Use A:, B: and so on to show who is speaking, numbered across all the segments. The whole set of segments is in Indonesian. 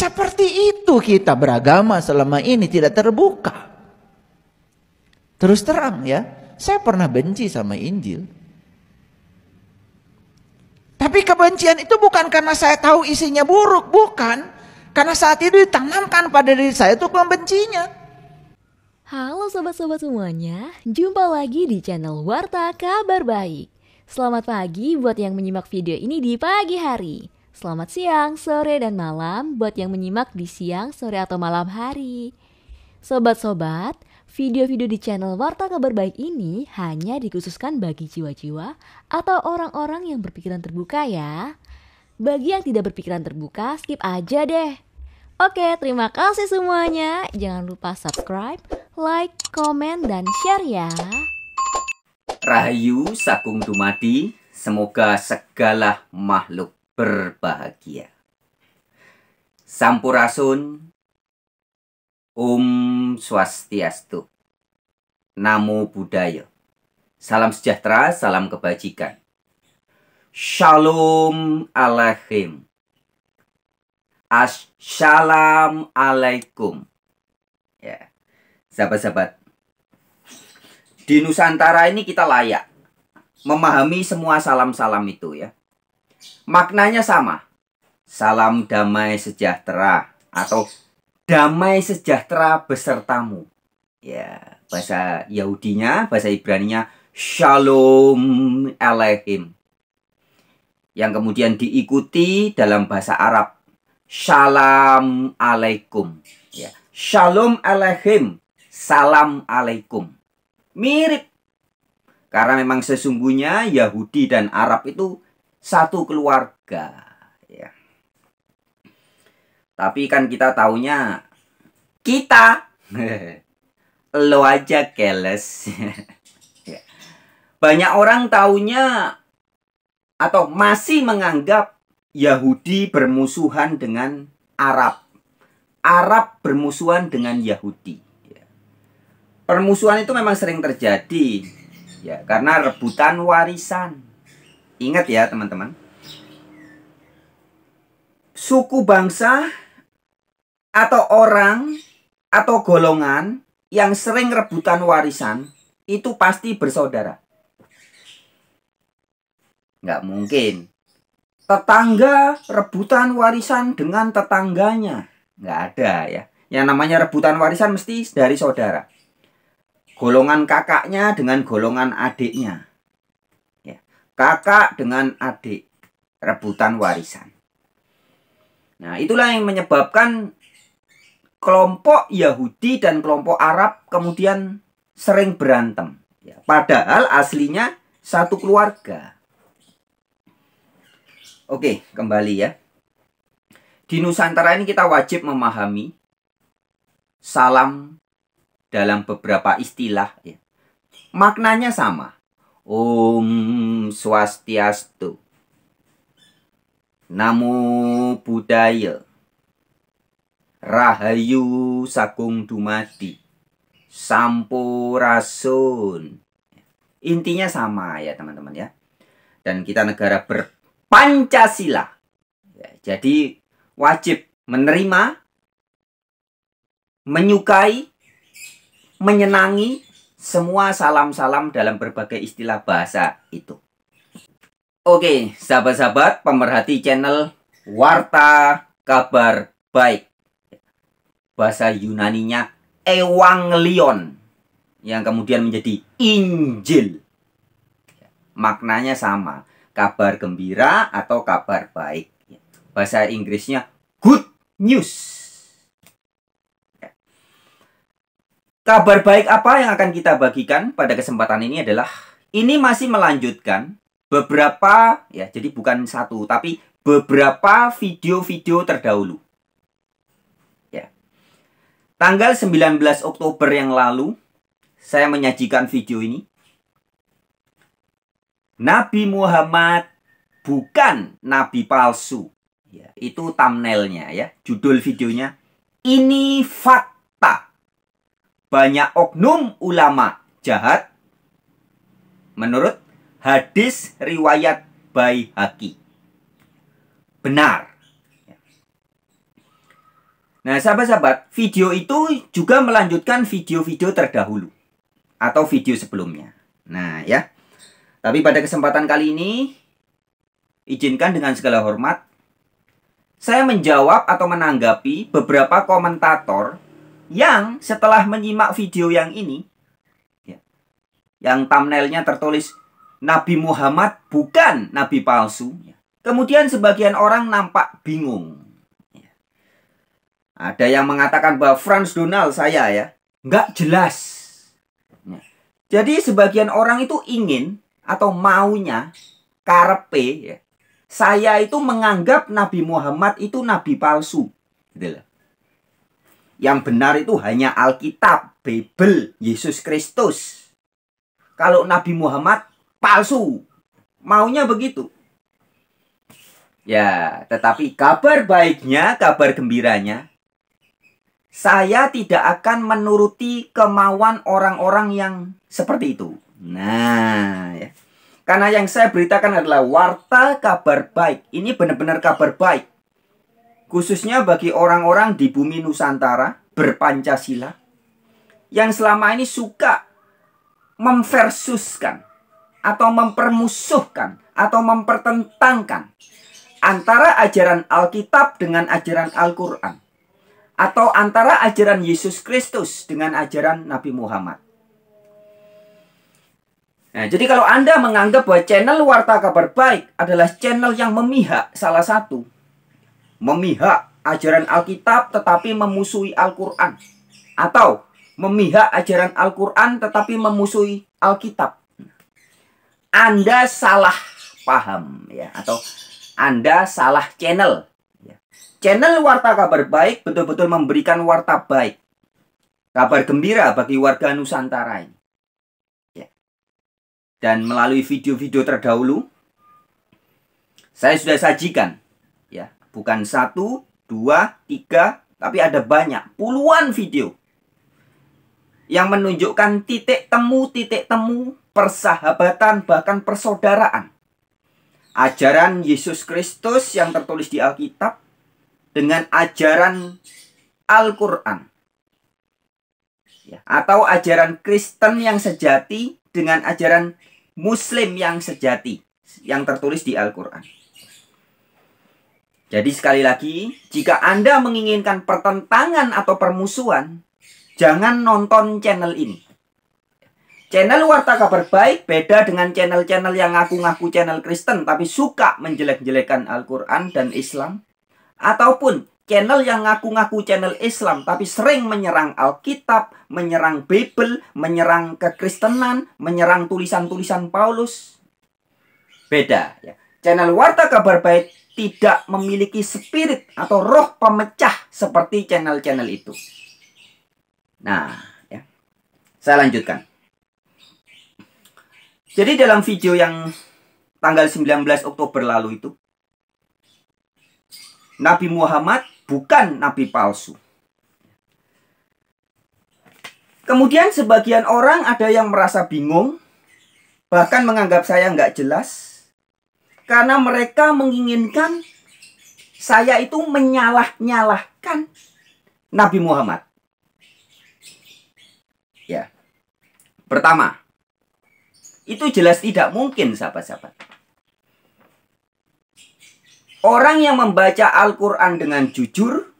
A: Seperti itu kita beragama selama ini tidak terbuka. Terus terang ya, saya pernah benci sama Injil. Tapi kebencian itu bukan karena saya tahu isinya buruk, bukan. Karena saat itu ditanamkan pada diri saya itu membencinya. Halo sobat-sobat semuanya, jumpa lagi di channel Warta Kabar Baik. Selamat pagi buat yang menyimak video ini di pagi hari. Selamat siang, sore, dan malam buat yang menyimak di siang, sore, atau malam hari. Sobat-sobat, video-video di channel Warta Kabar Baik ini hanya dikhususkan bagi jiwa-jiwa atau orang-orang yang berpikiran terbuka ya. Bagi yang tidak berpikiran terbuka, skip aja deh. Oke, terima kasih semuanya. Jangan lupa subscribe, like, komen, dan share ya.
B: Rahayu Sakung Dumadi, semoga segala makhluk berbahagia. Sampurasun, Om Swastiastu, Namo Buddhaya. Salam sejahtera, salam kebajikan. Shalom Aleichem. Assalamualaikum. alaikum. Ya. Sahabat-sahabat, di Nusantara ini kita layak memahami semua salam-salam itu ya. Maknanya sama. Salam damai sejahtera atau damai sejahtera besertamu. Ya, bahasa Yahudinya, bahasa Ibrani nya Shalom Aleichem. Yang kemudian diikuti dalam bahasa Arab Shalom Alaikum. Ya. Shalom Aleichem, salam alaikum. Mirip. Karena memang sesungguhnya Yahudi dan Arab itu satu keluarga ya. Tapi kan kita taunya kita lo aja keles. ya. Banyak orang taunya atau masih menganggap Yahudi bermusuhan dengan Arab. Arab bermusuhan dengan Yahudi. Ya. Permusuhan itu memang sering terjadi ya karena rebutan warisan Ingat ya teman-teman. Suku bangsa atau orang atau golongan yang sering rebutan warisan itu pasti bersaudara. Nggak mungkin. Tetangga rebutan warisan dengan tetangganya. Nggak ada ya. Yang namanya rebutan warisan mesti dari saudara. Golongan kakaknya dengan golongan adiknya kakak dengan adik rebutan warisan. Nah, itulah yang menyebabkan kelompok Yahudi dan kelompok Arab kemudian sering berantem. Ya, padahal aslinya satu keluarga. Oke, kembali ya. Di Nusantara ini kita wajib memahami salam dalam beberapa istilah. Ya. Maknanya sama. Om Swastiastu. Namo Buddhaya. Rahayu Sagung Dumadi. Sampurasun. Intinya sama ya teman-teman ya. Dan kita negara berpancasila. Ya, jadi wajib menerima, menyukai, menyenangi, semua salam-salam dalam berbagai istilah bahasa itu. Oke, sahabat-sahabat pemerhati channel Warta Kabar Baik. Bahasa Yunaninya Evangelion yang kemudian menjadi Injil. Maknanya sama, kabar gembira atau kabar baik. Bahasa Inggrisnya good news. Kabar baik apa yang akan kita bagikan pada kesempatan ini adalah ini masih melanjutkan beberapa ya jadi bukan satu tapi beberapa video-video terdahulu. Ya. Tanggal 19 Oktober yang lalu saya menyajikan video ini. Nabi Muhammad bukan nabi palsu. Ya, itu thumbnailnya ya, judul videonya. Ini fakta banyak oknum ulama jahat menurut hadis riwayat haki Benar. Nah, sahabat-sahabat, video itu juga melanjutkan video-video terdahulu atau video sebelumnya. Nah, ya. Tapi pada kesempatan kali ini izinkan dengan segala hormat saya menjawab atau menanggapi beberapa komentator yang setelah menyimak video yang ini, ya, yang thumbnailnya tertulis Nabi Muhammad bukan Nabi palsu. Ya. Kemudian sebagian orang nampak bingung. Ya. Ada yang mengatakan bahwa Franz Donald saya ya, nggak jelas. Ya. Jadi sebagian orang itu ingin atau maunya Karpe, ya, saya itu menganggap Nabi Muhammad itu Nabi palsu. Gitu yang benar itu hanya Alkitab, Bible, Yesus Kristus. Kalau Nabi Muhammad palsu. Maunya begitu. Ya, tetapi kabar baiknya, kabar gembiranya, saya tidak akan menuruti kemauan orang-orang yang seperti itu. Nah, ya. Karena yang saya beritakan adalah warta kabar baik. Ini benar-benar kabar baik khususnya bagi orang-orang di bumi Nusantara berpancasila yang selama ini suka memversuskan atau mempermusuhkan atau mempertentangkan antara ajaran Alkitab dengan ajaran Al-Quran atau antara ajaran Yesus Kristus dengan ajaran Nabi Muhammad. Nah, jadi kalau Anda menganggap bahwa channel Warta Kabar Baik adalah channel yang memihak salah satu, memihak ajaran Alkitab tetapi memusuhi Al-Quran, atau memihak ajaran Al-Quran tetapi memusuhi Alkitab. Anda salah paham ya atau Anda salah channel. Ya. Channel Warta Kabar Baik betul-betul memberikan warta baik. Kabar gembira bagi warga Nusantara ini. Ya. Dan melalui video-video terdahulu, saya sudah sajikan Bukan satu, dua, tiga, tapi ada banyak, puluhan video. Yang menunjukkan titik temu, titik temu, persahabatan, bahkan persaudaraan. Ajaran Yesus Kristus yang tertulis di Alkitab dengan ajaran Al-Quran. Ya, atau ajaran Kristen yang sejati dengan ajaran Muslim yang sejati yang tertulis di Al-Quran. Jadi sekali lagi, jika Anda menginginkan pertentangan atau permusuhan, jangan nonton channel ini. Channel Warta Kabar Baik beda dengan channel-channel yang ngaku-ngaku channel Kristen tapi suka menjelek-jelekan Al-Quran dan Islam. Ataupun channel yang ngaku-ngaku channel Islam tapi sering menyerang Alkitab, menyerang Bible, menyerang kekristenan, menyerang tulisan-tulisan Paulus. Beda ya. Channel Warta Kabar Baik tidak memiliki spirit atau roh pemecah seperti channel-channel itu. Nah, ya. Saya lanjutkan. Jadi dalam video yang tanggal 19 Oktober lalu itu Nabi Muhammad bukan nabi palsu. Kemudian sebagian orang ada yang merasa bingung, bahkan menganggap saya nggak jelas, karena mereka menginginkan saya itu menyalah-nyalahkan Nabi Muhammad. Ya. Pertama, itu jelas tidak mungkin sahabat-sahabat. Orang yang membaca Al-Quran dengan jujur,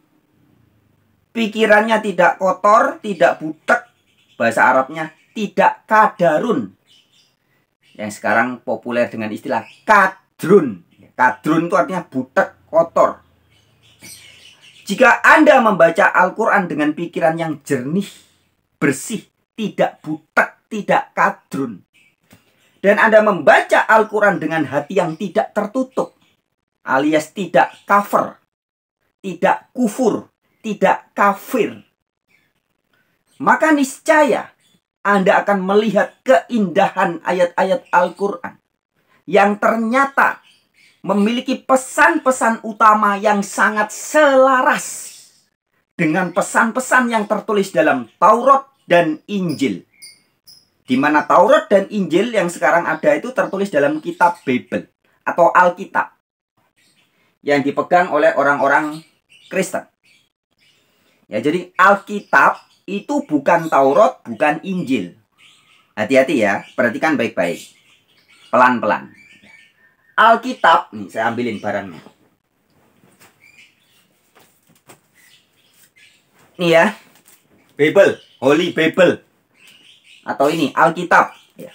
B: pikirannya tidak kotor, tidak butek, bahasa Arabnya tidak kadarun. Yang sekarang populer dengan istilah kad kadrun. Kadrun nah, itu artinya butek, kotor. Jika Anda membaca Al-Quran dengan pikiran yang jernih, bersih, tidak butek, tidak kadrun. Dan Anda membaca Al-Quran dengan hati yang tidak tertutup, alias tidak cover, tidak kufur, tidak kafir. Maka niscaya Anda akan melihat keindahan ayat-ayat Al-Quran yang ternyata memiliki pesan-pesan utama yang sangat selaras dengan pesan-pesan yang tertulis dalam Taurat dan Injil. Di mana Taurat dan Injil yang sekarang ada itu tertulis dalam kitab Bible atau Alkitab yang dipegang oleh orang-orang Kristen. Ya, jadi Alkitab itu bukan Taurat, bukan Injil. Hati-hati ya, perhatikan baik-baik. Pelan-pelan. Alkitab, nih saya ambilin barangnya. ini ya, Bible, Holy Bible, atau ini Alkitab. Ya.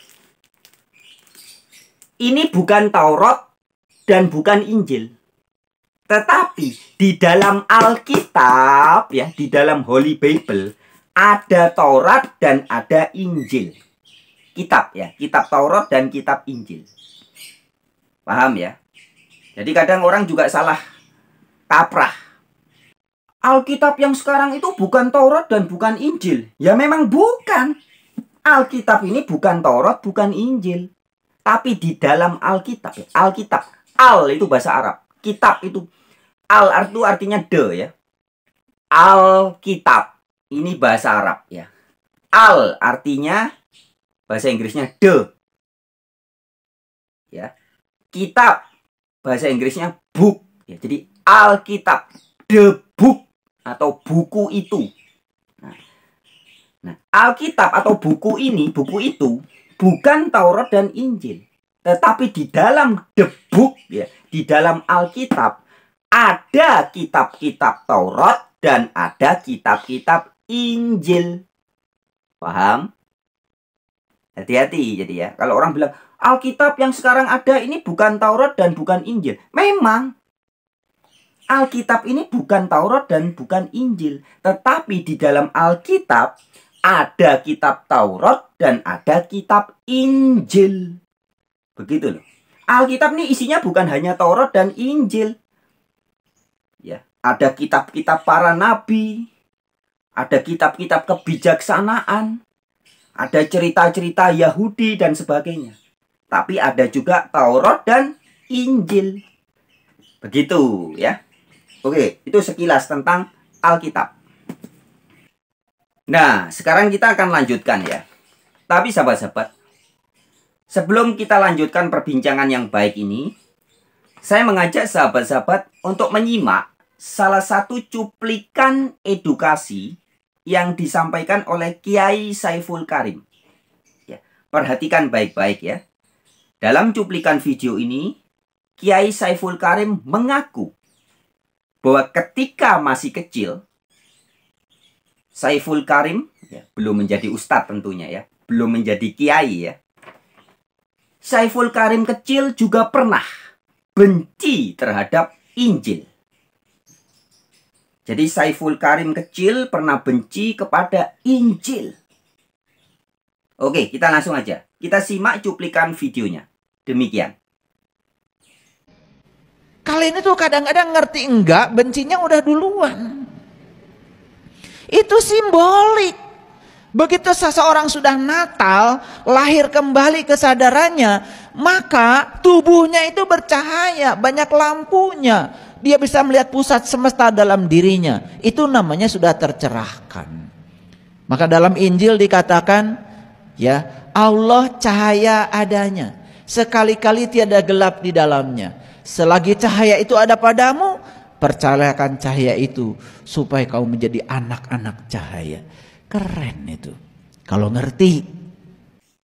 B: Ini bukan Taurat dan bukan Injil, tetapi di dalam Alkitab ya, di dalam Holy Bible ada Taurat dan ada Injil. Kitab ya, kitab Taurat dan kitab Injil. Paham ya? Jadi kadang orang juga salah kaprah. Alkitab yang sekarang itu bukan Taurat dan bukan Injil. Ya memang bukan. Alkitab ini bukan Taurat, bukan Injil. Tapi di dalam Alkitab, Alkitab, Al itu bahasa Arab. Kitab itu Al artu artinya de ya. Alkitab ini bahasa Arab ya. Al artinya bahasa Inggrisnya de kitab. Bahasa Inggrisnya book. Ya, jadi Alkitab, the book atau buku itu. Nah, nah, Alkitab atau buku ini, buku itu bukan Taurat dan Injil, tetapi di dalam the book ya, di dalam Alkitab ada kitab-kitab Taurat dan ada kitab-kitab Injil. Paham? Hati-hati jadi ya. Kalau orang bilang Alkitab yang sekarang ada ini bukan Taurat dan bukan Injil. Memang Alkitab ini bukan Taurat dan bukan Injil, tetapi di dalam Alkitab ada kitab Taurat dan ada kitab Injil. Begitu loh. Alkitab ini isinya bukan hanya Taurat dan Injil. Ya, ada kitab-kitab para nabi, ada kitab-kitab kebijaksanaan, ada cerita-cerita Yahudi dan sebagainya. Tapi ada juga Taurat dan Injil. Begitu ya. Oke, itu sekilas tentang Alkitab. Nah, sekarang kita akan lanjutkan ya. Tapi sahabat-sahabat, sebelum kita lanjutkan perbincangan yang baik ini, saya mengajak sahabat-sahabat untuk menyimak salah satu cuplikan edukasi yang disampaikan oleh Kiai Saiful Karim. Ya, perhatikan baik-baik ya. Dalam cuplikan video ini, Kiai Saiful Karim mengaku bahwa ketika masih kecil, Saiful Karim ya, belum menjadi ustadz tentunya ya, belum menjadi kiai ya. Saiful Karim kecil juga pernah benci terhadap Injil. Jadi Saiful Karim kecil pernah benci kepada Injil. Oke, kita langsung aja. Kita simak cuplikan videonya. Demikian.
A: Kali ini tuh kadang-kadang ngerti enggak, bencinya udah duluan. Itu simbolik. Begitu seseorang sudah Natal, lahir kembali kesadarannya, maka tubuhnya itu bercahaya, banyak lampunya. Dia bisa melihat pusat semesta dalam dirinya. Itu namanya sudah tercerahkan. Maka dalam Injil dikatakan, ya, Allah cahaya adanya. Sekali-kali tiada gelap di dalamnya. Selagi cahaya itu ada padamu, percayakan cahaya itu supaya kau menjadi anak-anak cahaya. Keren itu. Kalau ngerti.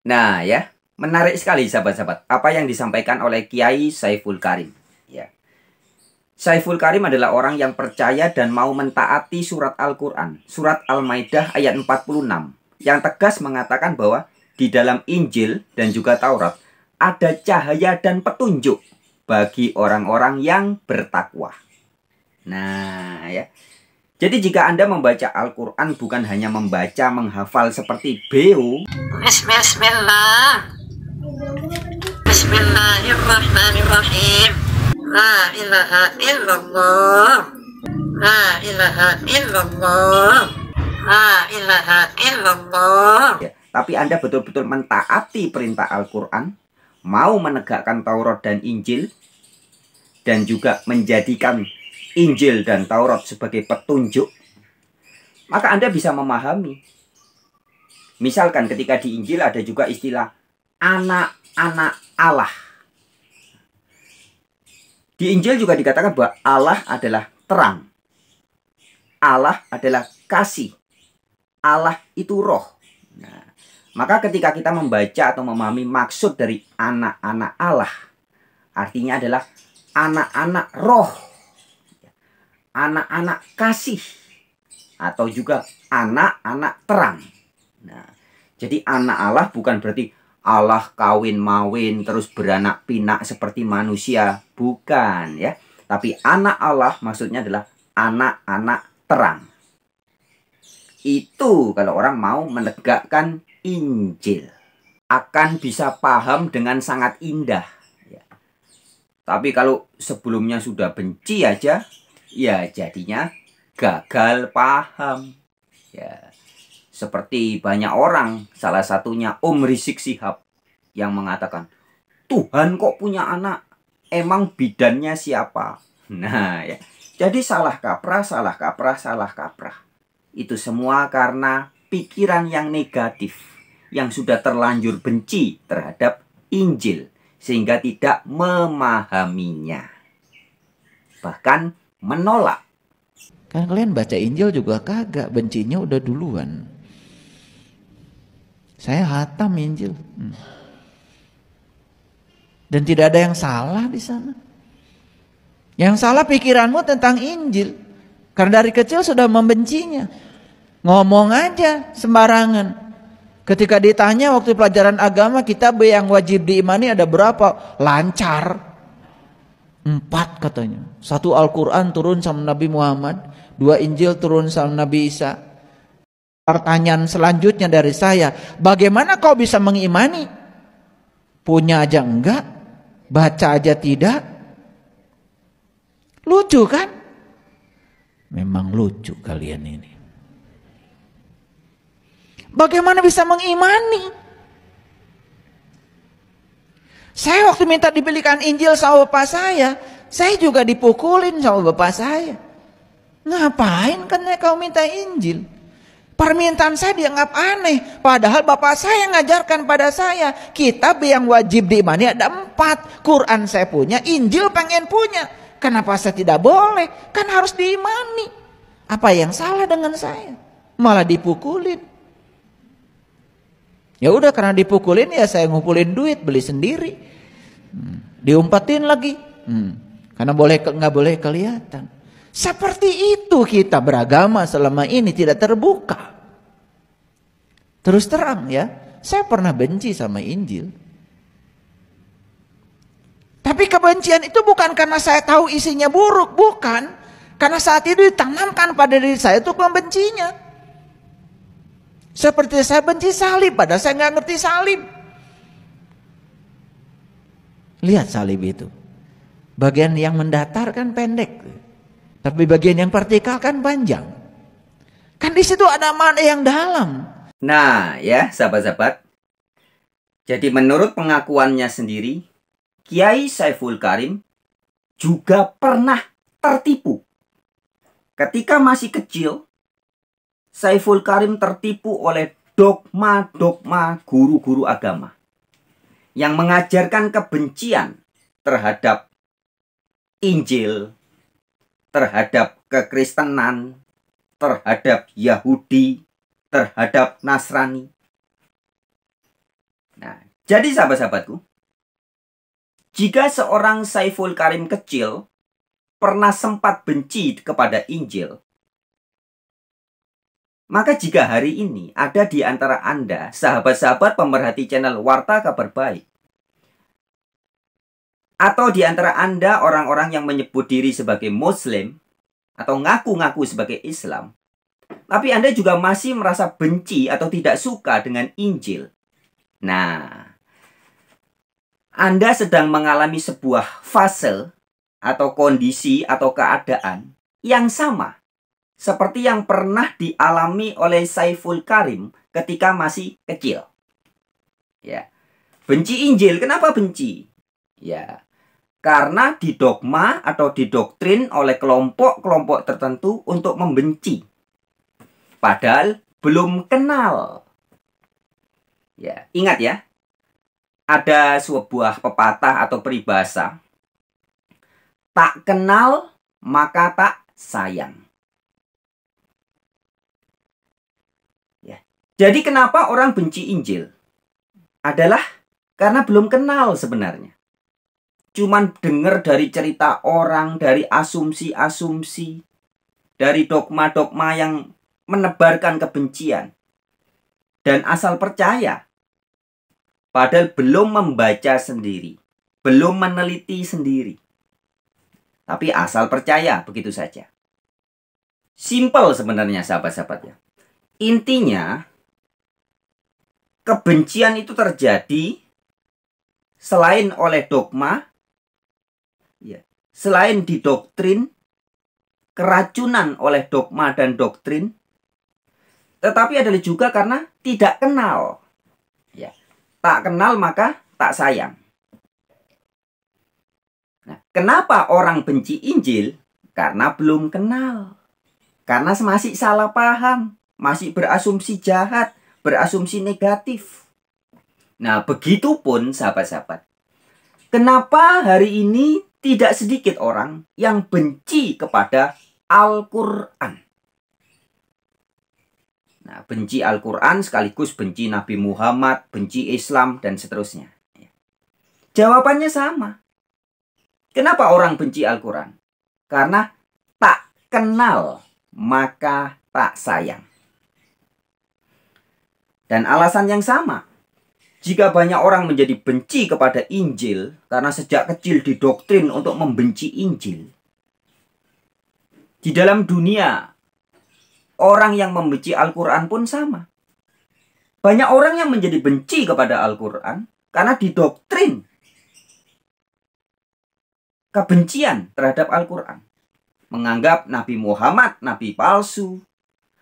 B: Nah ya, menarik sekali sahabat-sahabat. Apa yang disampaikan oleh Kiai Saiful Karim. Ya. Saiful Karim adalah orang yang percaya dan mau mentaati surat Al-Quran. Surat Al-Maidah ayat 46. Yang tegas mengatakan bahwa di dalam Injil dan juga Taurat ada cahaya dan petunjuk bagi orang-orang yang bertakwa. Nah, ya. Jadi jika Anda membaca Al-Quran bukan hanya membaca, menghafal seperti beo.
A: Bismillah. Bismillahirrahmanirrahim. La ilaha illallah. La ilaha illallah. Ya,
B: tapi Anda betul-betul mentaati perintah Al-Quran. Mau menegakkan Taurat dan Injil. Dan juga menjadikan Injil dan Taurat sebagai petunjuk, maka Anda bisa memahami. Misalkan ketika di Injil ada juga istilah anak-anak Allah. Di Injil juga dikatakan bahwa Allah adalah terang. Allah adalah kasih. Allah itu roh. Nah, maka ketika kita membaca atau memahami maksud dari anak-anak Allah, artinya adalah anak-anak roh anak-anak kasih atau juga anak-anak terang. Nah, jadi anak Allah bukan berarti Allah kawin mawin terus beranak pinak seperti manusia, bukan ya. Tapi anak Allah maksudnya adalah anak-anak terang. Itu kalau orang mau menegakkan Injil akan bisa paham dengan sangat indah. Ya. Tapi kalau sebelumnya sudah benci aja, ya jadinya gagal paham. Ya, seperti banyak orang, salah satunya Om Rizik Sihab yang mengatakan, Tuhan kok punya anak? Emang bidannya siapa? Nah, ya. Jadi salah kaprah, salah kaprah, salah kaprah. Itu semua karena pikiran yang negatif yang sudah terlanjur benci terhadap Injil sehingga tidak memahaminya.
A: Bahkan menolak. Kan kalian baca Injil juga kagak, bencinya udah duluan. Saya hatam Injil. Hmm. Dan tidak ada yang salah di sana. Yang salah pikiranmu tentang Injil. Karena dari kecil sudah membencinya. Ngomong aja sembarangan. Ketika ditanya waktu pelajaran agama kita yang wajib diimani ada berapa? Lancar. Empat katanya. Satu Al-Quran turun sama Nabi Muhammad. Dua Injil turun sama Nabi Isa. Pertanyaan selanjutnya dari saya. Bagaimana kau bisa mengimani? Punya aja enggak? Baca aja tidak? Lucu kan? Memang lucu kalian ini. Bagaimana bisa mengimani? Saya waktu minta dibelikan Injil sama bapak saya, saya juga dipukulin sama bapak saya. Ngapain karena kau minta Injil? Permintaan saya dianggap aneh. Padahal bapak saya ngajarkan pada saya. Kitab yang wajib diimani ada empat. Quran saya punya, Injil pengen punya. Kenapa saya tidak boleh? Kan harus diimani. Apa yang salah dengan saya? Malah dipukulin. Ya udah karena dipukulin ya saya ngumpulin duit beli sendiri. Hmm. Diumpetin lagi. Hmm. Karena boleh nggak boleh kelihatan. Seperti itu kita beragama selama ini tidak terbuka. Terus terang ya, saya pernah benci sama Injil. Tapi kebencian itu bukan karena saya tahu isinya buruk, bukan. Karena saat itu ditanamkan pada diri saya itu kebencinya. Seperti saya benci salib, padahal saya nggak ngerti salib. Lihat salib itu. Bagian yang mendatar kan pendek. Tapi bagian yang vertikal kan panjang. Kan di situ ada mana yang dalam. Nah ya sahabat-sahabat.
B: Jadi menurut pengakuannya sendiri, Kiai Saiful Karim juga pernah tertipu. Ketika masih kecil, Saiful Karim tertipu oleh dogma-dogma guru-guru agama yang mengajarkan kebencian terhadap Injil, terhadap kekristenan, terhadap Yahudi, terhadap Nasrani. Nah, jadi sahabat-sahabatku, jika seorang Saiful Karim kecil pernah sempat benci kepada Injil, maka jika hari ini ada di antara Anda sahabat-sahabat pemerhati channel Warta Kabar Baik atau di antara Anda orang-orang yang menyebut diri sebagai muslim atau ngaku-ngaku sebagai Islam tapi Anda juga masih merasa benci atau tidak suka dengan Injil. Nah, Anda sedang mengalami sebuah fase atau kondisi atau keadaan yang sama seperti yang pernah dialami oleh Saiful Karim ketika masih kecil. Ya. Benci Injil, kenapa benci? Ya. Karena didogma atau didoktrin oleh kelompok-kelompok tertentu untuk membenci. Padahal belum kenal. Ya, ingat ya. Ada sebuah pepatah atau peribahasa. Tak kenal maka tak sayang Jadi kenapa orang benci Injil? Adalah karena belum kenal sebenarnya. Cuman dengar dari cerita orang, dari asumsi-asumsi, dari dogma-dogma yang menebarkan kebencian. Dan asal percaya. Padahal belum membaca sendiri, belum meneliti sendiri. Tapi asal percaya begitu saja. Simple sebenarnya sahabat sahabatnya Intinya kebencian itu terjadi selain oleh dogma, ya, selain di doktrin, keracunan oleh dogma dan doktrin, tetapi ada juga karena tidak kenal. Ya, tak kenal maka tak sayang. Nah, kenapa orang benci Injil? Karena belum kenal. Karena masih salah paham, masih berasumsi jahat, berasumsi negatif. Nah, begitu pun sahabat-sahabat. Kenapa hari ini tidak sedikit orang yang benci kepada Al-Qur'an? Nah, benci Al-Qur'an sekaligus benci Nabi Muhammad, benci Islam dan seterusnya. Jawabannya sama. Kenapa orang benci Al-Qur'an? Karena tak kenal maka tak sayang. Dan alasan yang sama, jika banyak orang menjadi benci kepada Injil karena sejak kecil didoktrin untuk membenci Injil, di dalam dunia orang yang membenci Al-Quran pun sama. Banyak orang yang menjadi benci kepada Al-Quran karena didoktrin kebencian terhadap Al-Quran, menganggap Nabi Muhammad nabi palsu,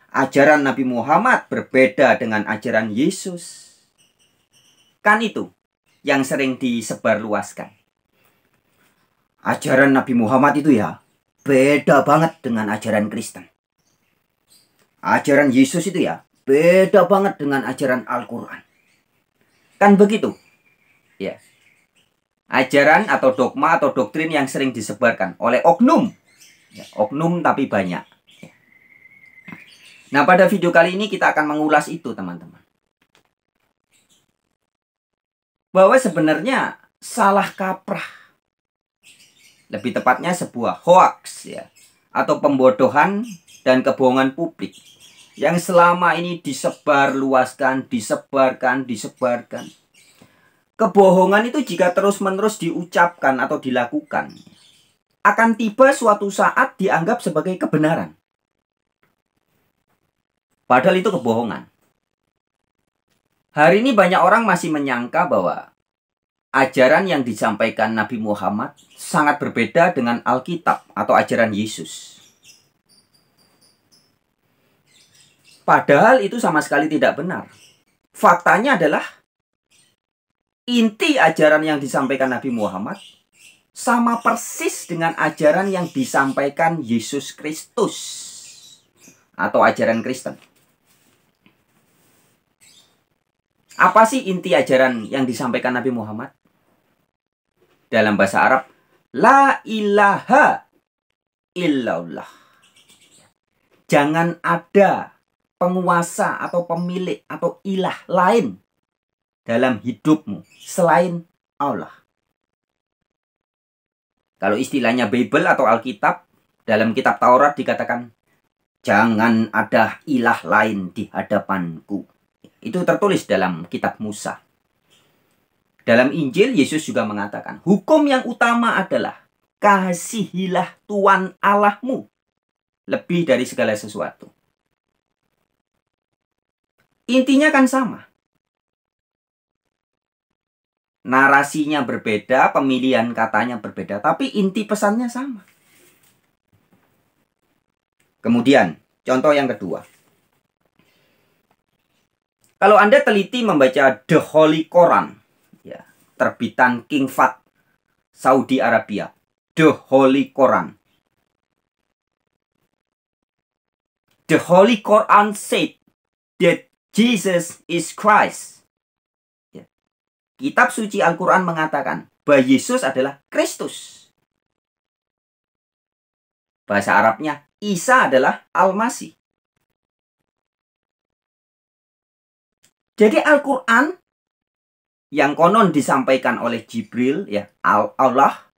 B: Ajaran Nabi Muhammad berbeda dengan ajaran Yesus. Kan itu yang sering disebarluaskan. Ajaran Nabi Muhammad itu ya beda banget dengan ajaran Kristen. Ajaran Yesus itu ya beda banget dengan ajaran Al-Qur'an. Kan begitu? Ya. Ajaran atau dogma atau doktrin yang sering disebarkan oleh oknum. Ya, oknum tapi banyak Nah, pada video kali ini kita akan mengulas itu, teman-teman. Bahwa sebenarnya salah kaprah. Lebih tepatnya sebuah hoax ya, atau pembodohan dan kebohongan publik yang selama ini disebar luaskan, disebarkan, disebarkan. Kebohongan itu jika terus-menerus diucapkan atau dilakukan akan tiba suatu saat dianggap sebagai kebenaran. Padahal itu kebohongan. Hari ini banyak orang masih menyangka bahwa ajaran yang disampaikan Nabi Muhammad sangat berbeda dengan Alkitab atau ajaran Yesus. Padahal itu sama sekali tidak benar. Faktanya adalah inti ajaran yang disampaikan Nabi Muhammad sama persis dengan ajaran yang disampaikan Yesus Kristus atau ajaran Kristen. Apa sih inti ajaran yang disampaikan Nabi Muhammad? Dalam bahasa Arab, La ilaha illallah. Jangan ada penguasa atau pemilik atau ilah lain dalam hidupmu selain Allah. Kalau istilahnya Bible atau Alkitab, dalam kitab Taurat dikatakan, Jangan ada ilah lain di hadapanku. Itu tertulis dalam kitab Musa. Dalam Injil, Yesus juga mengatakan, hukum yang utama adalah kasihilah Tuhan Allahmu lebih dari segala sesuatu. Intinya kan sama. Narasinya berbeda, pemilihan katanya berbeda, tapi inti pesannya sama. Kemudian, contoh yang kedua. Kalau Anda teliti membaca The Holy Koran, ya, terbitan King Fat Saudi Arabia, The Holy Koran. The Holy Quran said that Jesus is Christ. Ya. Kitab suci Al-Quran mengatakan bahwa Yesus adalah Kristus.
A: Bahasa Arabnya, Isa adalah Al-Masih. Jadi Al-Quran
B: yang konon disampaikan oleh Jibril, ya Allah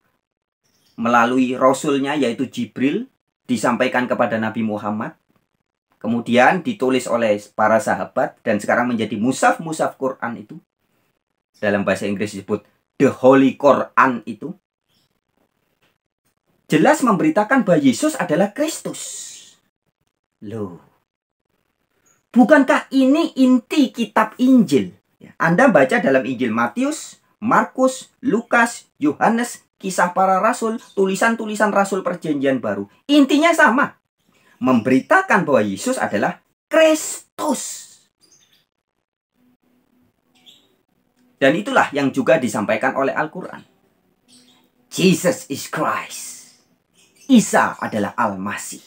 B: melalui Rasulnya yaitu Jibril disampaikan kepada Nabi Muhammad. Kemudian ditulis oleh para sahabat dan sekarang menjadi musaf-musaf Quran itu. Dalam bahasa Inggris disebut The Holy Quran itu. Jelas memberitakan bahwa Yesus adalah Kristus. Loh, Bukankah ini inti kitab Injil? Ya, Anda baca dalam Injil Matius, Markus, Lukas, Yohanes, kisah para rasul, tulisan-tulisan rasul perjanjian baru. Intinya sama. Memberitakan bahwa Yesus adalah
A: Kristus.
B: Dan itulah yang juga disampaikan oleh Al-Quran. Jesus is Christ. Isa adalah Al-Masih.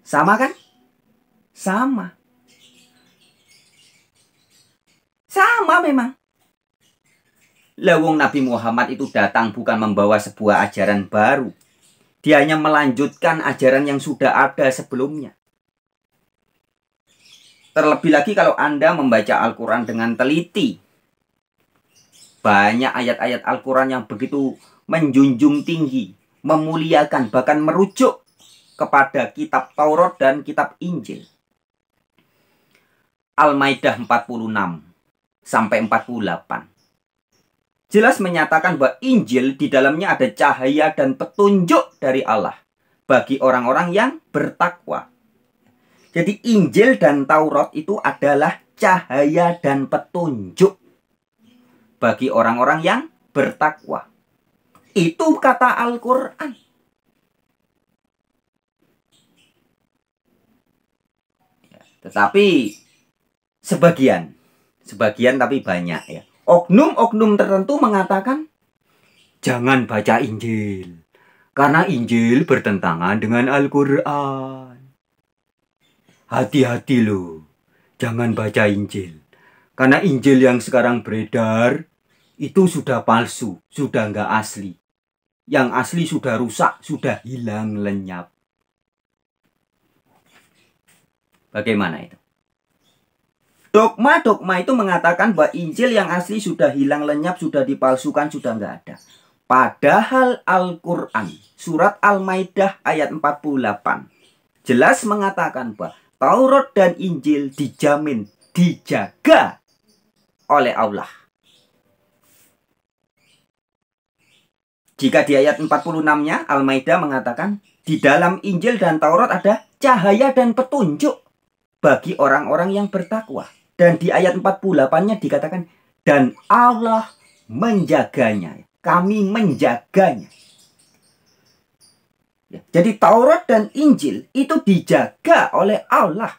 B: Sama kan? Sama. Sama memang. Lawung Nabi Muhammad itu datang bukan membawa sebuah ajaran baru. Dia hanya melanjutkan ajaran yang sudah ada sebelumnya. Terlebih lagi kalau Anda membaca Al-Quran dengan teliti. Banyak ayat-ayat Al-Quran yang begitu menjunjung tinggi, memuliakan, bahkan merujuk kepada kitab Taurat dan kitab Injil. Al-Maidah 46 sampai 48. Jelas menyatakan bahwa Injil di dalamnya ada cahaya dan petunjuk dari Allah bagi orang-orang yang bertakwa. Jadi Injil dan Taurat itu adalah cahaya dan petunjuk bagi orang-orang yang bertakwa. Itu kata Al-Qur'an. Ya, tetapi sebagian sebagian tapi banyak ya oknum-oknum tertentu mengatakan jangan baca Injil karena Injil bertentangan dengan Al-Qur'an hati-hati loh jangan baca Injil karena Injil yang sekarang beredar itu sudah palsu sudah nggak asli yang asli sudah rusak sudah hilang lenyap bagaimana itu Dogma-dogma itu mengatakan bahwa Injil yang asli sudah hilang lenyap, sudah dipalsukan, sudah nggak ada. Padahal Al-Quran, surat Al-Maidah ayat 48, jelas mengatakan bahwa Taurat dan Injil dijamin, dijaga oleh Allah. Jika di ayat 46-nya Al-Maidah mengatakan di dalam Injil dan Taurat ada cahaya dan petunjuk bagi orang-orang yang bertakwa. Dan di ayat 48-nya dikatakan, dan Allah menjaganya. Kami menjaganya. Ya, jadi Taurat dan Injil itu dijaga oleh Allah.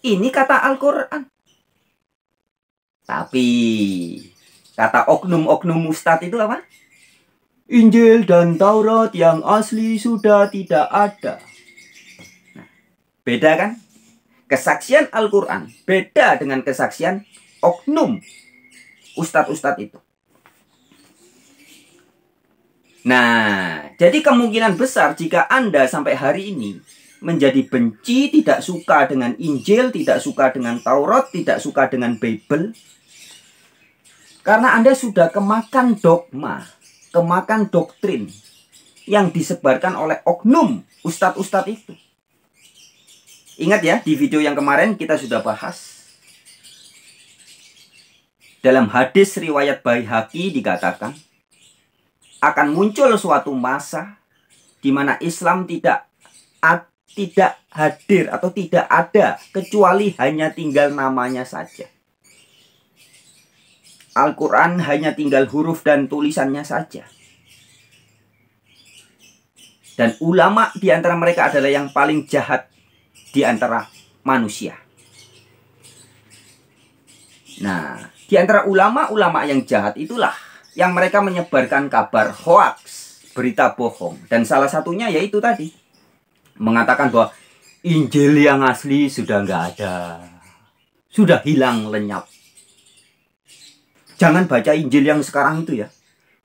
B: Ini kata Al-Quran. Tapi kata oknum-oknum mustad itu apa? Injil dan Taurat yang asli sudah tidak ada. Nah, beda kan? Kesaksian Al-Quran beda dengan kesaksian oknum ustadz-ustadz itu. Nah, jadi kemungkinan besar jika Anda sampai hari ini menjadi benci, tidak suka dengan Injil, tidak suka dengan Taurat, tidak suka dengan Bible, karena Anda sudah kemakan dogma, kemakan doktrin yang disebarkan oleh oknum ustadz-ustadz itu. Ingat ya, di video yang kemarin kita sudah bahas. Dalam hadis riwayat Baihaqi dikatakan, akan muncul suatu masa di mana Islam tidak tidak hadir atau tidak ada kecuali hanya tinggal namanya saja. Al-Quran hanya tinggal huruf dan tulisannya saja. Dan ulama di antara mereka adalah yang paling jahat di antara manusia. Nah, di antara ulama-ulama yang jahat itulah yang mereka menyebarkan kabar hoax, berita bohong. Dan salah satunya yaitu tadi mengatakan bahwa Injil yang asli sudah nggak ada. Sudah hilang lenyap. Jangan baca Injil yang sekarang itu ya.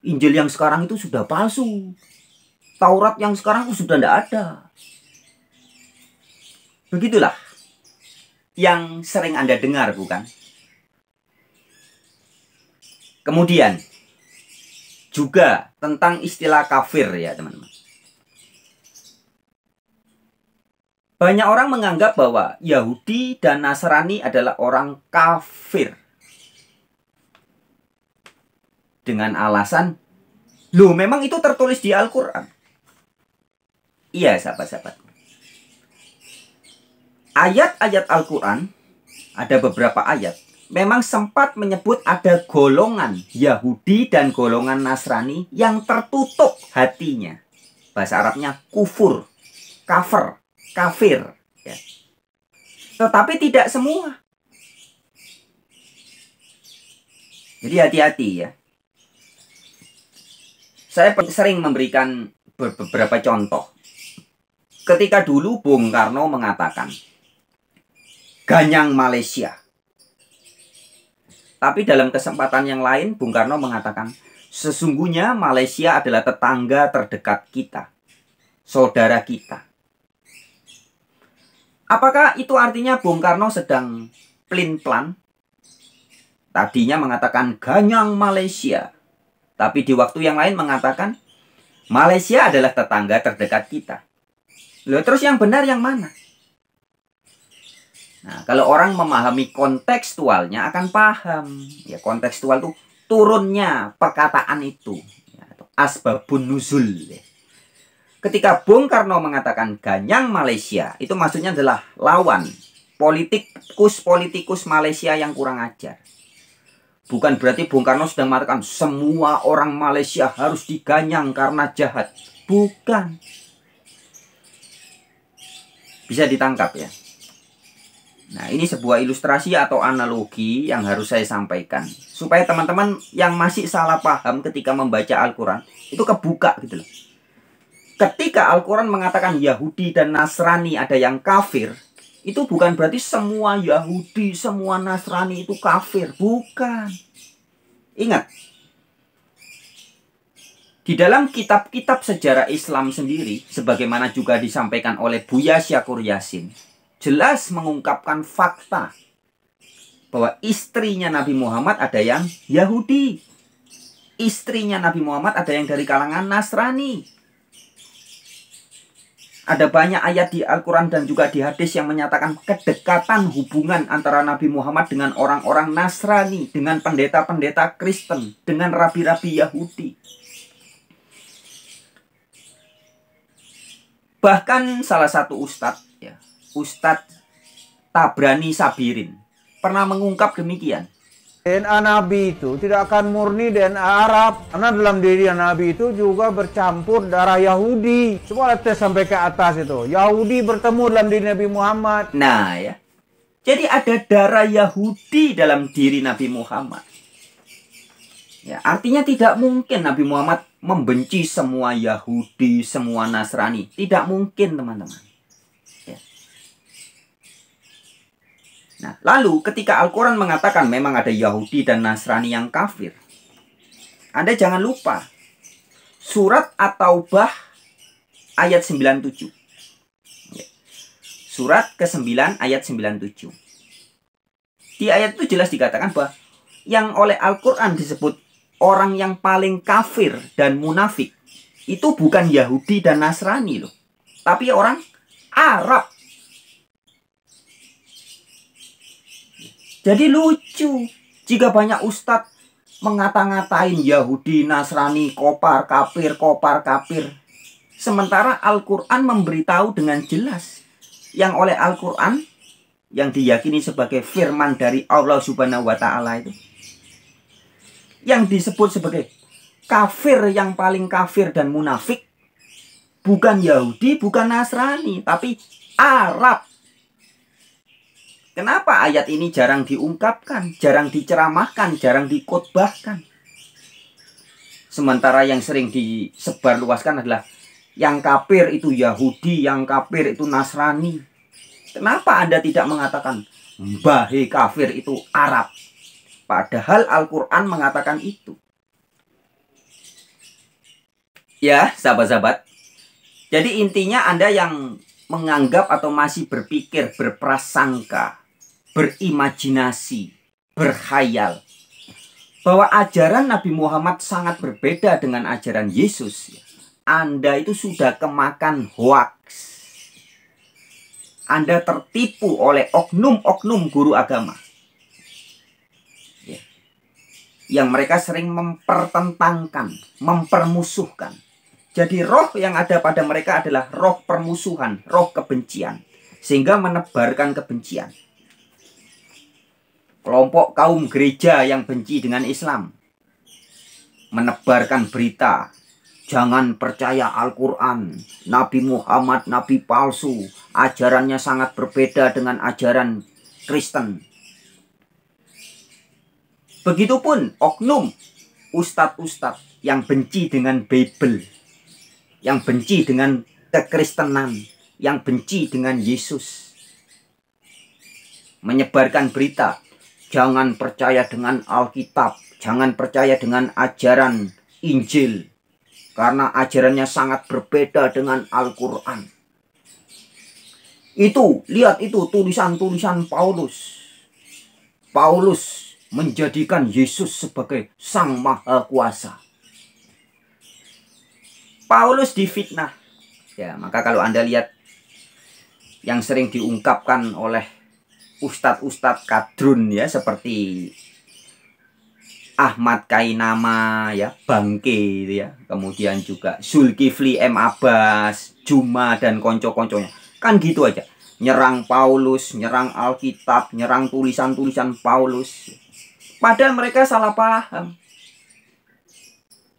B: Injil yang sekarang itu sudah palsu. Taurat yang sekarang itu sudah tidak ada. Begitulah yang sering Anda dengar, bukan? Kemudian juga tentang istilah kafir ya, teman-teman. Banyak orang menganggap bahwa Yahudi dan Nasrani adalah orang kafir. Dengan alasan, loh memang itu tertulis di Al-Quran. Iya, sahabat-sahabat ayat-ayat Al-Quran, ada beberapa ayat, memang sempat menyebut ada golongan Yahudi dan golongan Nasrani yang tertutup hatinya. Bahasa Arabnya kufur, kafir, kafir. Ya. Tetapi tidak semua. Jadi hati-hati ya. Saya sering memberikan beberapa contoh. Ketika dulu Bung Karno mengatakan, Ganyang Malaysia. Tapi dalam kesempatan yang lain Bung Karno mengatakan, sesungguhnya Malaysia adalah tetangga terdekat kita, saudara kita. Apakah itu artinya Bung Karno sedang plin-plan? Tadinya mengatakan Ganyang Malaysia, tapi di waktu yang lain mengatakan Malaysia adalah tetangga terdekat kita. Loh, terus yang benar yang mana? Nah, kalau orang memahami kontekstualnya akan paham. Ya, kontekstual itu turunnya perkataan itu. Ya, asbabun nuzul. Ya. Ketika Bung Karno mengatakan ganyang Malaysia, itu maksudnya adalah lawan. Politikus-politikus Malaysia yang kurang ajar. Bukan berarti Bung Karno sedang mengatakan semua orang Malaysia harus diganyang karena jahat. Bukan. Bisa ditangkap ya. Nah, ini sebuah ilustrasi atau analogi yang harus saya sampaikan supaya teman-teman yang masih salah paham ketika membaca Al-Qur'an itu kebuka gitu loh. Ketika Al-Qur'an mengatakan Yahudi dan Nasrani ada yang kafir, itu bukan berarti semua Yahudi, semua Nasrani itu kafir, bukan. Ingat. Di dalam kitab-kitab sejarah Islam sendiri, sebagaimana juga disampaikan oleh Buya Syakur Yasin, jelas mengungkapkan fakta bahwa istrinya Nabi Muhammad ada yang Yahudi. Istrinya Nabi Muhammad ada yang dari kalangan Nasrani. Ada banyak ayat di Al-Quran dan juga di hadis yang menyatakan kedekatan hubungan antara Nabi Muhammad dengan orang-orang Nasrani, dengan pendeta-pendeta Kristen, dengan rabi-rabi Yahudi. Bahkan salah satu ustadz Ustadz Tabrani Sabirin pernah mengungkap demikian.
A: DNA Nabi itu tidak akan murni DNA Arab karena dalam diri Nabi itu juga bercampur darah Yahudi. Coba tes sampai ke atas itu. Yahudi bertemu dalam diri Nabi Muhammad.
B: Nah ya. Jadi ada darah Yahudi dalam diri Nabi Muhammad. Ya, artinya tidak mungkin Nabi Muhammad membenci semua Yahudi, semua Nasrani. Tidak mungkin, teman-teman. Nah, lalu ketika Al-Quran mengatakan memang ada Yahudi dan Nasrani yang kafir, Anda jangan lupa surat atau taubah ayat 97. Ya. Surat ke-9 ayat 97. Di ayat itu jelas dikatakan bahwa yang oleh Al-Quran disebut orang yang paling kafir dan munafik itu bukan Yahudi dan Nasrani loh. Tapi orang Arab Jadi lucu jika banyak ustadz mengata-ngatain Yahudi, Nasrani, Kopar, Kafir, Kopar, Kafir. Sementara Al-Quran memberitahu dengan jelas yang oleh Al-Quran yang diyakini sebagai firman dari Allah Subhanahu wa Ta'ala itu yang disebut sebagai kafir yang paling kafir dan munafik bukan Yahudi, bukan Nasrani, tapi Arab. Kenapa ayat ini jarang diungkapkan, jarang diceramahkan, jarang dikotbahkan? Sementara yang sering disebarluaskan adalah yang kafir itu Yahudi, yang kafir itu Nasrani. Kenapa Anda tidak mengatakan bahi kafir itu Arab? Padahal Al-Quran mengatakan itu. Ya, sahabat-sahabat. Jadi intinya Anda yang menganggap atau masih berpikir, berprasangka berimajinasi, berkhayal. Bahwa ajaran Nabi Muhammad sangat berbeda dengan ajaran Yesus. Anda itu sudah kemakan hoax. Anda tertipu oleh oknum-oknum guru agama. Ya. Yang mereka sering mempertentangkan, mempermusuhkan. Jadi roh yang ada pada mereka adalah roh permusuhan, roh kebencian. Sehingga menebarkan kebencian kelompok kaum gereja yang benci dengan Islam menebarkan berita jangan percaya Al-Quran Nabi Muhammad Nabi palsu ajarannya sangat berbeda dengan ajaran Kristen begitupun oknum ustad-ustad yang benci dengan Bible yang benci dengan kekristenan yang benci dengan Yesus menyebarkan berita Jangan percaya dengan Alkitab, jangan percaya dengan ajaran Injil, karena ajarannya sangat berbeda dengan Al-Quran. Itu, lihat itu tulisan-tulisan Paulus. Paulus menjadikan Yesus sebagai Sang Maha Kuasa. Paulus difitnah. Ya, maka kalau Anda lihat yang sering diungkapkan oleh Ustad Ustad kadrun ya seperti Ahmad Kainama ya Bangke gitu ya kemudian juga Zulkifli M Abbas Juma dan konco-konconya kan gitu aja nyerang Paulus nyerang Alkitab nyerang tulisan-tulisan Paulus padahal mereka salah paham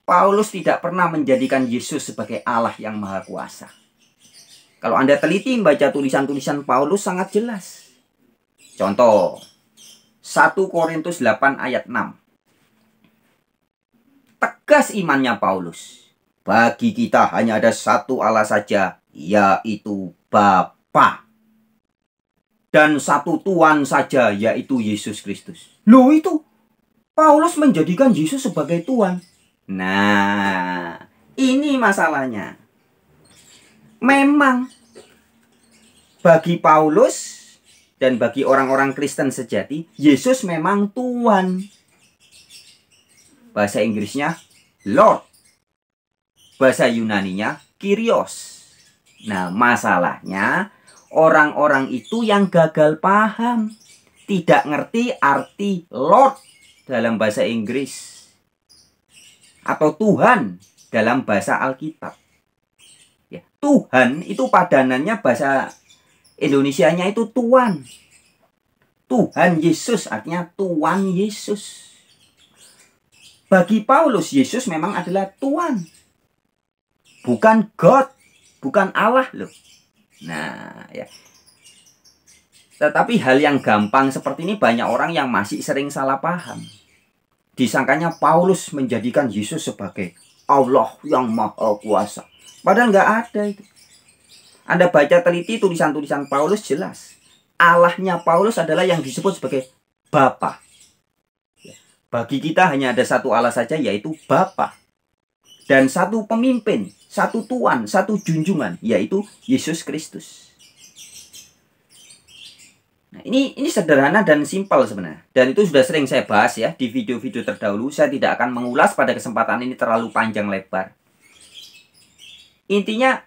B: Paulus tidak pernah menjadikan Yesus sebagai Allah yang maha kuasa kalau Anda teliti membaca tulisan-tulisan Paulus sangat jelas Contoh 1 Korintus 8 ayat 6. Tegas imannya Paulus. Bagi kita hanya ada satu Allah saja, yaitu Bapa. Dan satu Tuhan saja, yaitu Yesus Kristus. Loh itu, Paulus menjadikan Yesus sebagai Tuhan. Nah, ini masalahnya. Memang bagi Paulus dan bagi orang-orang Kristen sejati, Yesus memang Tuhan. Bahasa Inggrisnya Lord. Bahasa Yunaninya Kyrios. Nah, masalahnya orang-orang itu yang gagal paham, tidak ngerti arti Lord dalam bahasa Inggris atau Tuhan dalam bahasa Alkitab. Ya, Tuhan itu padanannya bahasa Indonesianya itu Tuhan. Tuhan Yesus artinya Tuhan Yesus. Bagi Paulus Yesus memang adalah Tuhan. Bukan God, bukan Allah loh. Nah, ya. Tetapi hal yang gampang seperti ini banyak orang yang masih sering salah paham. Disangkanya Paulus menjadikan Yesus sebagai Allah yang maha kuasa. Padahal nggak ada itu. Anda baca teliti tulisan-tulisan Paulus jelas. Allahnya Paulus adalah yang disebut sebagai Bapa. Ya. Bagi kita hanya ada satu Allah saja yaitu Bapa. Dan satu pemimpin, satu tuan, satu junjungan yaitu Yesus Kristus. Nah, ini ini sederhana dan simpel sebenarnya. Dan itu sudah sering saya bahas ya di video-video terdahulu. Saya tidak akan mengulas pada kesempatan ini terlalu panjang lebar. Intinya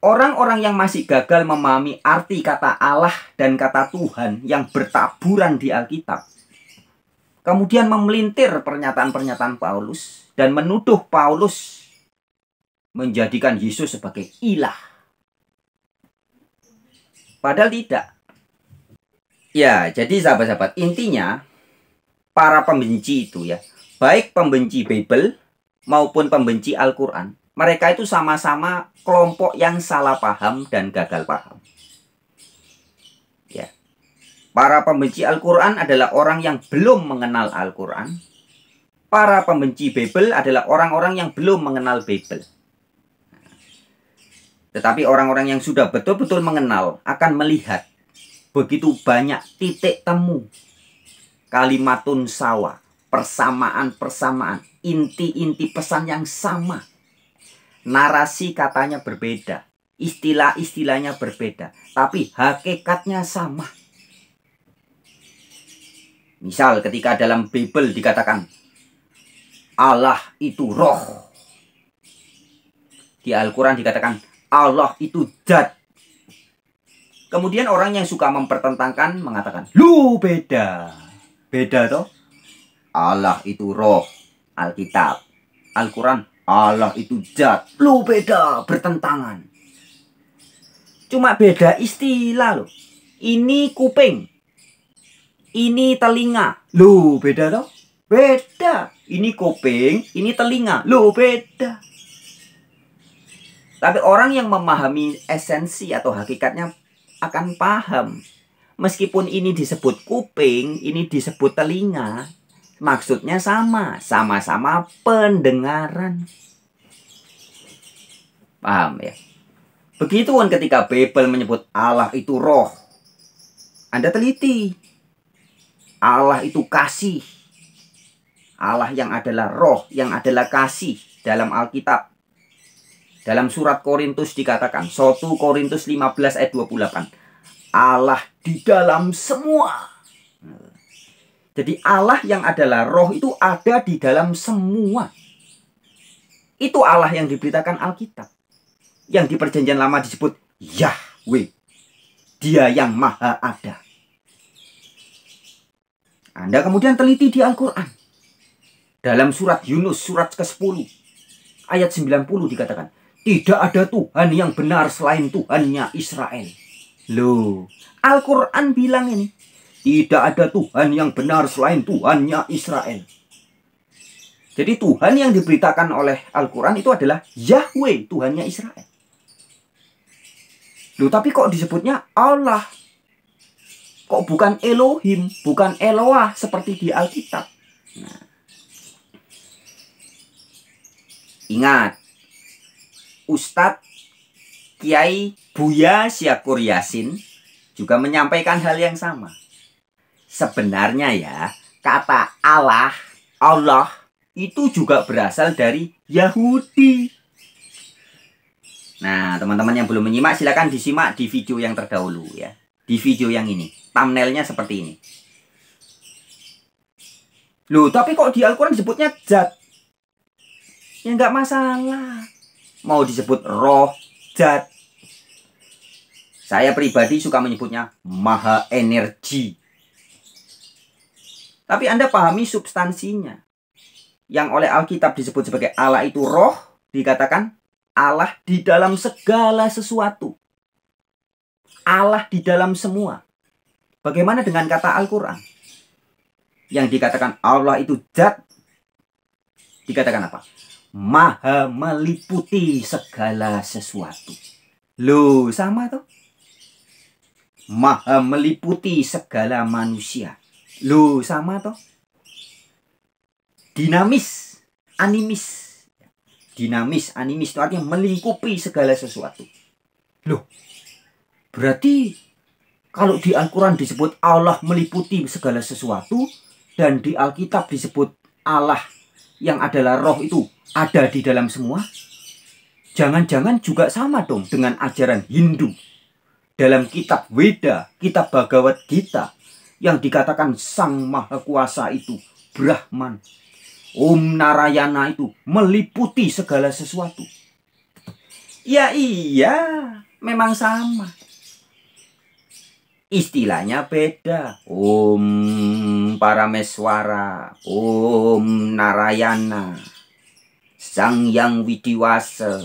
B: Orang-orang yang masih gagal memahami arti kata Allah dan kata Tuhan yang bertaburan di Alkitab, kemudian memelintir pernyataan-pernyataan Paulus dan menuduh Paulus menjadikan Yesus sebagai ilah. Padahal tidak. Ya, jadi sahabat-sahabat, intinya para pembenci itu ya, baik pembenci Bible maupun pembenci Al-Quran, mereka itu sama-sama kelompok yang salah paham dan gagal paham. Ya. Para pembenci Al-Qur'an adalah orang yang belum mengenal Al-Qur'an. Para pembenci Bebel adalah orang-orang yang belum mengenal Bebel. Tetapi orang-orang yang sudah betul-betul mengenal akan melihat begitu banyak titik temu. Kalimatun sawah, persamaan-persamaan, inti-inti pesan yang sama narasi katanya berbeda, istilah-istilahnya berbeda, tapi hakikatnya sama. Misal ketika dalam Bible dikatakan Allah itu roh. Di Al-Quran dikatakan Allah itu zat. Kemudian orang yang suka mempertentangkan mengatakan, lu beda. Beda toh? Allah itu roh. Alkitab. Al-Quran Allah itu jahat, lu beda, bertentangan. Cuma beda istilah loh. Ini kuping. Ini telinga. Lu beda lo? Beda. Ini kuping, ini telinga. Lu beda. Tapi orang yang memahami esensi atau hakikatnya akan paham. Meskipun ini disebut kuping, ini disebut telinga, maksudnya sama, sama-sama pendengaran. Paham ya? Begitu kan ketika Bebel menyebut Allah itu roh. Anda teliti. Allah itu kasih. Allah yang adalah roh, yang adalah kasih dalam Alkitab. Dalam surat Korintus dikatakan 1 Korintus 15 ayat 28. Allah di dalam semua jadi Allah yang adalah roh itu ada di dalam semua. Itu Allah yang diberitakan Alkitab. Yang di perjanjian lama disebut Yahweh. Dia yang maha ada. Anda kemudian teliti di Al-Quran. Dalam surat Yunus, surat ke-10, ayat 90 dikatakan, Tidak ada Tuhan yang benar selain Tuhannya Israel. Loh, Al-Quran bilang ini, tidak ada Tuhan yang benar selain Tuhannya Israel. Jadi Tuhan yang diberitakan oleh Al-Quran itu adalah Yahweh, Tuhannya Israel. Loh, tapi kok disebutnya Allah? Kok bukan Elohim, bukan Eloah seperti di Alkitab? Nah. Ingat, Ustadz Kiai Buya Syakur Yasin juga menyampaikan hal yang sama. Sebenarnya ya, kata Allah, Allah itu juga berasal dari
A: Yahudi.
B: Nah, teman-teman yang belum menyimak silahkan disimak di video yang terdahulu ya. Di video yang ini, thumbnailnya seperti ini. Loh, tapi kok di Al-Quran disebutnya zat? Ya nggak masalah. Mau disebut roh, zat. Saya pribadi suka menyebutnya maha energi. Tapi Anda pahami substansinya. Yang oleh Alkitab disebut sebagai Allah itu roh, dikatakan Allah di dalam segala sesuatu. Allah di dalam semua. Bagaimana dengan kata Al-Quran? Yang dikatakan Allah itu zat, dikatakan apa? Maha meliputi segala sesuatu. Loh, sama tuh. Maha meliputi segala manusia. Lu sama toh? Dinamis, animis. Dinamis, animis itu artinya melingkupi segala sesuatu. Loh, berarti kalau di Al-Quran disebut Allah meliputi segala sesuatu dan di Alkitab disebut Allah yang adalah roh itu ada di dalam semua, jangan-jangan juga sama dong dengan ajaran Hindu. Dalam kitab Weda, kitab Bhagavad Gita, yang dikatakan Sang Maha Kuasa itu Brahman. Om Narayana itu meliputi segala sesuatu. Ya iya, memang sama. Istilahnya beda. Om Parameswara, Om Narayana, Sang Yang Widiwasa,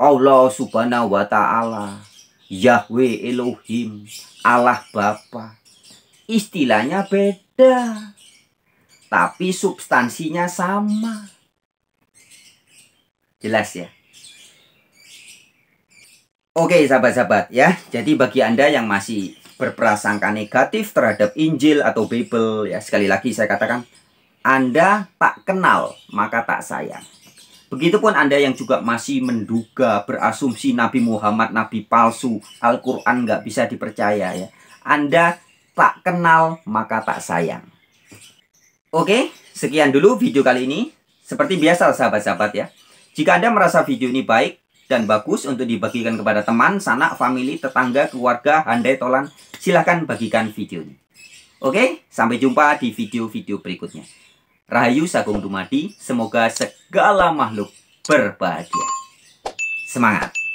B: Allah Subhanahu wa Ta'ala, Yahweh Elohim, Allah Bapa. Istilahnya beda, tapi substansinya sama. Jelas ya? Oke sahabat-sahabat ya, jadi bagi Anda yang masih berprasangka negatif terhadap Injil atau Bible ya sekali lagi saya katakan Anda tak kenal maka tak sayang. Begitupun Anda yang juga masih menduga, berasumsi Nabi Muhammad, Nabi palsu, Al-Quran nggak bisa dipercaya ya. Anda tak kenal maka tak sayang. Oke, sekian dulu video kali ini. Seperti biasa sahabat-sahabat ya. Jika Anda merasa video ini baik dan bagus untuk dibagikan kepada teman, sanak, family, tetangga, keluarga, handai, tolan, silahkan bagikan video ini. Oke, sampai jumpa di video-video berikutnya. Rahayu Sagung Dumadi, semoga segala makhluk berbahagia. Semangat!